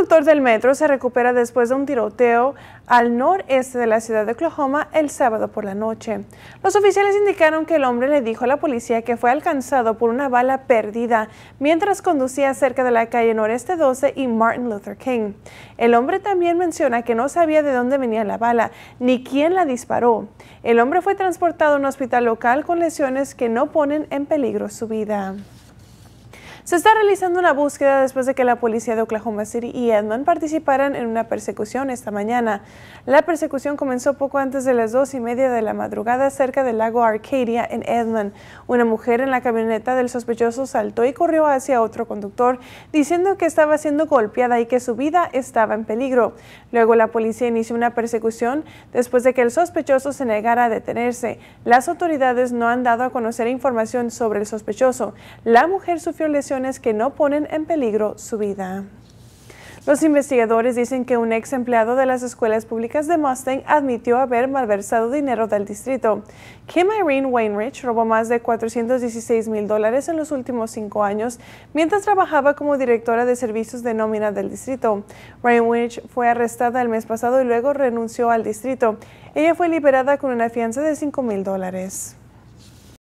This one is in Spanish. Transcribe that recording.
conductor del metro se recupera después de un tiroteo al noreste de la ciudad de Oklahoma el sábado por la noche. Los oficiales indicaron que el hombre le dijo a la policía que fue alcanzado por una bala perdida mientras conducía cerca de la calle Noreste 12 y Martin Luther King. El hombre también menciona que no sabía de dónde venía la bala ni quién la disparó. El hombre fue transportado a un hospital local con lesiones que no ponen en peligro su vida. Se está realizando una búsqueda después de que la policía de Oklahoma City y Edmond participaran en una persecución esta mañana. La persecución comenzó poco antes de las dos y media de la madrugada cerca del lago Arcadia en Edmond. Una mujer en la camioneta del sospechoso saltó y corrió hacia otro conductor diciendo que estaba siendo golpeada y que su vida estaba en peligro. Luego la policía inició una persecución después de que el sospechoso se negara a detenerse. Las autoridades no han dado a conocer información sobre el sospechoso. La mujer sufrió lesiones que no ponen en peligro su vida. Los investigadores dicen que un ex empleado de las escuelas públicas de Mustang admitió haber malversado dinero del distrito. Kim Irene Wainrich robó más de 416 mil dólares en los últimos cinco años mientras trabajaba como directora de servicios de nómina del distrito. Wainrich fue arrestada el mes pasado y luego renunció al distrito. Ella fue liberada con una fianza de 5 mil dólares.